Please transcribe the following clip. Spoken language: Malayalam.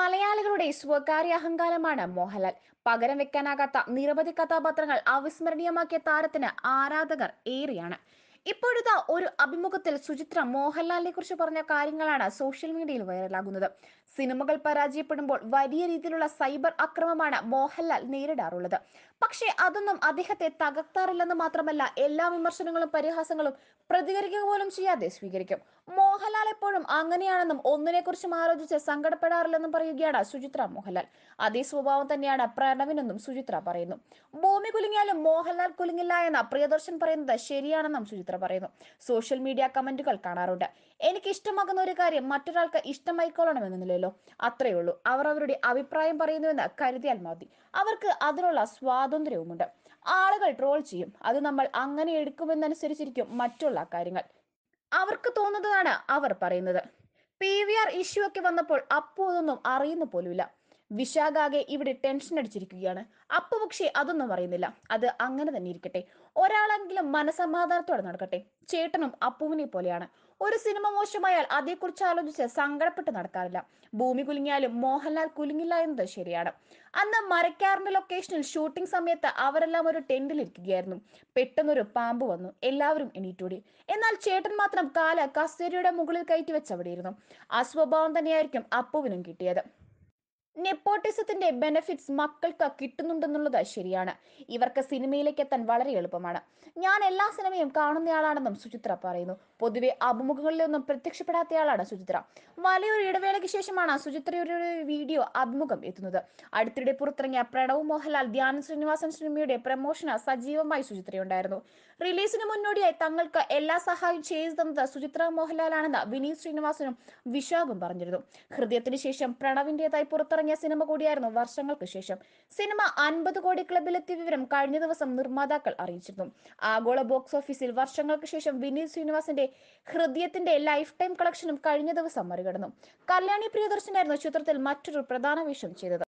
മലയാളികളുടെ സ്വകാര്യ അഹങ്കാരമാണ് മോഹൻലാൽ പകരം വെക്കാനാകാത്ത നിരവധി കഥാപാത്രങ്ങൾ അവിസ്മരണീയമാക്കിയ താരത്തിന് ആരാധകർ ഏറെയാണ് ഇപ്പോഴത്തെ ഒരു അഭിമുഖത്തിൽ സുചിത്ര മോഹൻലാലിനെ കുറിച്ച് പറഞ്ഞ കാര്യങ്ങളാണ് സോഷ്യൽ മീഡിയയിൽ വൈറലാകുന്നത് സിനിമകൾ പരാജയപ്പെടുമ്പോൾ വലിയ രീതിയിലുള്ള സൈബർ അക്രമമാണ് മോഹൻലാൽ നേരിടാറുള്ളത് പക്ഷേ അതൊന്നും അദ്ദേഹത്തെ തകർത്താറില്ലെന്ന് മാത്രമല്ല എല്ലാ വിമർശനങ്ങളും പരിഹാസങ്ങളും പ്രതികരിക്കുക പോലും ചെയ്യാതെ സ്വീകരിക്കും മോഹൻലാൽ എപ്പോഴും അങ്ങനെയാണെന്നും ഒന്നിനെ കുറിച്ചും ആലോചിച്ച് സങ്കടപ്പെടാറില്ലെന്നും പറയുകയാണ് സുചിത്ര മോഹൻലാൽ അതേ സ്വഭാവം തന്നെയാണ് പ്രണവിനെന്നും സുചിത്ര പറയുന്നു ഭൂമി കുലുങ്ങിയാലും മോഹൻലാൽ കുലുങ്ങില്ല എന്ന പ്രിയദർശൻ പറയുന്നത് ശരിയാണെന്നും സുചിത്ര ചിത്ര പറയുന്നു സോഷ്യൽ മീഡിയ കമന്റുകൾ കാണാറുണ്ട് എനിക്ക് ഇഷ്ടമാകുന്ന ഒരു കാര്യം മറ്റൊരാൾക്ക് ഇഷ്ടമായിക്കൊള്ളണമെന്നില്ലല്ലോ അത്രയേ ഉള്ളൂ അവർ അവരുടെ അഭിപ്രായം പറയുന്നുവെന്ന് കരുതിയാൽ മതി അവർക്ക് അതിനുള്ള സ്വാതന്ത്ര്യവുമുണ്ട് ആളുകൾ ട്രോൾ ചെയ്യും അത് നമ്മൾ അങ്ങനെ എടുക്കുമെന്നനുസരിച്ചിരിക്കും മറ്റുള്ള കാര്യങ്ങൾ അവർക്ക് തോന്നുന്നതാണ് അവർ പറയുന്നത് പി വി ആർ ഇഷ്യൂ ഒക്കെ വന്നപ്പോൾ അപ്പോഴൊന്നും അറിയുന്ന പോലുമില്ല വിശാഖാകെ ഇവിടെ ടെൻഷൻ അടിച്ചിരിക്കുകയാണ് അപ്പൊ പക്ഷേ അതൊന്നും അറിയുന്നില്ല അത് അങ്ങനെ തന്നെ ഇരിക്കട്ടെ ഒരാളെങ്കിലും മനസമാധാനത്തോടെ നടക്കട്ടെ ചേട്ടനും അപ്പുവിനെ പോലെയാണ് ഒരു സിനിമ മോശമായാൽ അതേക്കുറിച്ച് ആലോചിച്ച് സങ്കടപ്പെട്ട് നടക്കാറില്ല ഭൂമി കുലുങ്ങിയാലും മോഹൻലാൽ കുലുങ്ങില്ല എന്നത് ശരിയാണ് അന്ന് മരക്കാറിന്റെ ലൊക്കേഷനിൽ ഷൂട്ടിംഗ് സമയത്ത് അവരെല്ലാം ഒരു ടെന്റിൽ ഇരിക്കുകയായിരുന്നു പെട്ടെന്നൊരു പാമ്പ് വന്നു എല്ലാവരും എണീറ്റൂടി എന്നാൽ ചേട്ടൻ മാത്രം കാല കസേരയുടെ മുകളിൽ കയറ്റി വെച്ചവിടെയിരുന്നു അസ്വഭാവം തന്നെയായിരിക്കും അപ്പുവിനും കിട്ടിയത് നെപ്പോട്ടിസത്തിന്റെ ബെനഫിറ്റ്സ് മക്കൾക്ക് കിട്ടുന്നുണ്ടെന്നുള്ളത് ശരിയാണ് ഇവർക്ക് സിനിമയിലേക്ക് എത്താൻ വളരെ എളുപ്പമാണ് ഞാൻ എല്ലാ സിനിമയും കാണുന്നയാളാണെന്നും സുചിത്ര പറയുന്നു പൊതുവെ അഭിമുഖങ്ങളിലൊന്നും പ്രത്യക്ഷപ്പെടാത്തയാളാണ് സുചിത്ര വലിയൊരു ഇടവേളയ്ക്ക് ശേഷമാണ് സുചിത്രയുടെ വീഡിയോ അഭിമുഖം എത്തുന്നത് അടുത്തിടെ പുറത്തിറങ്ങിയ പ്രണവ് മോഹൻലാൽ ധ്യാന ശ്രീനിവാസൻ സിനിമയുടെ പ്രമോഷന് സജീവമായി സുചിത്രയുണ്ടായിരുന്നു റിലീസിന് മുന്നോടിയായി തങ്ങൾക്ക് എല്ലാ സഹായവും ചെയ്തു തന്നത് സുചിത്ര മോഹൻലാലാണെന്ന് വിനീത് ശ്രീനിവാസനും വിശാഖും പറഞ്ഞിരുന്നു ഹൃദയത്തിന് ശേഷം പ്രണവിന്റേതായി പുറത്തിറങ്ങി ഇറങ്ങിയ സിനിമ കൂടിയായിരുന്നു വർഷങ്ങൾക്ക് ശേഷം സിനിമ അൻപത് കോടി ക്ലബിലെത്തിയ വിവരം കഴിഞ്ഞ ദിവസം നിർമ്മാതാക്കൾ അറിയിച്ചിരുന്നു ആഗോള ബോക്സ് ഓഫീസിൽ വർഷങ്ങൾക്ക് ശേഷം വിനീത് ശ്രീനിവാസിന്റെ ഹൃദയത്തിന്റെ ലൈഫ് ടൈം കളക്ഷനും കഴിഞ്ഞ ദിവസം മറികടന്നു കല്യാണി പ്രിയദർശനായിരുന്നു ചിത്രത്തിൽ മറ്റൊരു പ്രധാന വേഷം ചെയ്തത്